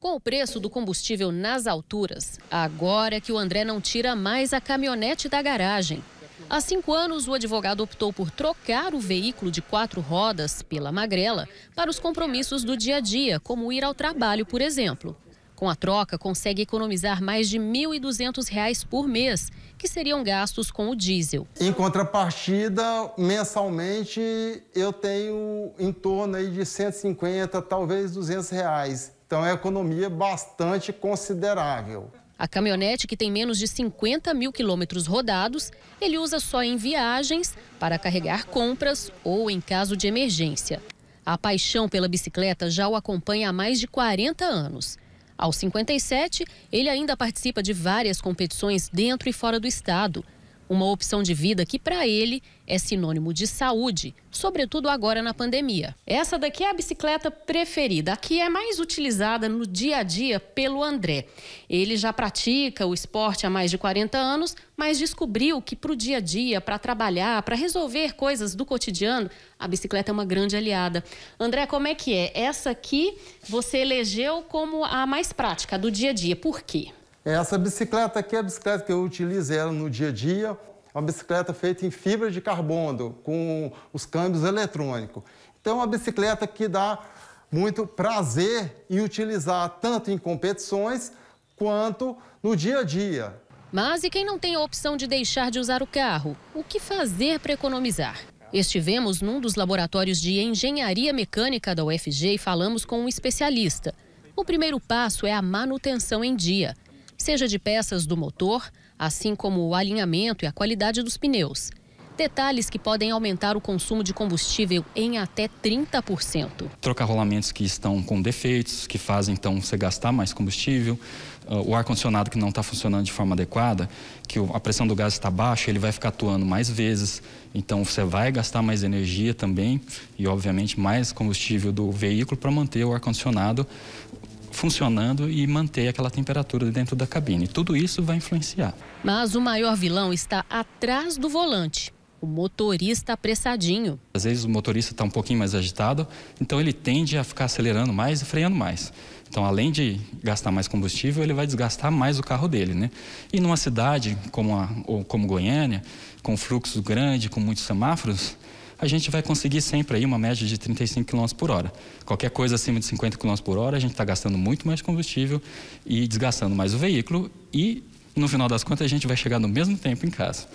Com o preço do combustível nas alturas, agora é que o André não tira mais a caminhonete da garagem. Há cinco anos, o advogado optou por trocar o veículo de quatro rodas pela magrela para os compromissos do dia a dia, como ir ao trabalho, por exemplo. Com a troca, consegue economizar mais de R$ 1.200 por mês, que seriam gastos com o diesel. Em contrapartida, mensalmente eu tenho em torno aí de 150, talvez 200 reais então é uma economia bastante considerável. A caminhonete, que tem menos de 50 mil quilômetros rodados, ele usa só em viagens, para carregar compras ou em caso de emergência. A paixão pela bicicleta já o acompanha há mais de 40 anos. Aos 57, ele ainda participa de várias competições dentro e fora do estado. Uma opção de vida que, para ele, é sinônimo de saúde, sobretudo agora na pandemia. Essa daqui é a bicicleta preferida, a que é mais utilizada no dia a dia pelo André. Ele já pratica o esporte há mais de 40 anos, mas descobriu que para o dia a dia, para trabalhar, para resolver coisas do cotidiano, a bicicleta é uma grande aliada. André, como é que é? Essa aqui você elegeu como a mais prática, do dia a dia. Por quê? É, essa bicicleta aqui é a bicicleta que eu utilizo ela no dia a dia, É uma bicicleta feita em fibra de carbono, com os câmbios eletrônicos. Então, é uma bicicleta que dá muito prazer em utilizar tanto em competições quanto no dia a dia. Mas e quem não tem a opção de deixar de usar o carro? O que fazer para economizar? Estivemos num dos laboratórios de engenharia mecânica da UFG e falamos com um especialista. O primeiro passo é a manutenção em dia seja de peças do motor, assim como o alinhamento e a qualidade dos pneus. Detalhes que podem aumentar o consumo de combustível em até 30%. Trocar rolamentos que estão com defeitos, que fazem então você gastar mais combustível, ah, o ar-condicionado que não está funcionando de forma adequada, que a pressão do gás está baixa, ele vai ficar atuando mais vezes, então você vai gastar mais energia também e, obviamente, mais combustível do veículo para manter o ar-condicionado funcionando e manter aquela temperatura dentro da cabine. Tudo isso vai influenciar. Mas o maior vilão está atrás do volante. O motorista apressadinho. Às vezes o motorista está um pouquinho mais agitado, então ele tende a ficar acelerando mais e freando mais. Então, além de gastar mais combustível, ele vai desgastar mais o carro dele, né? E numa cidade como, a, como Goiânia, com fluxo grande, com muitos semáforos, a gente vai conseguir sempre aí uma média de 35 km por hora. Qualquer coisa acima de 50 km por hora, a gente está gastando muito mais combustível e desgastando mais o veículo e, no final das contas, a gente vai chegar no mesmo tempo em casa.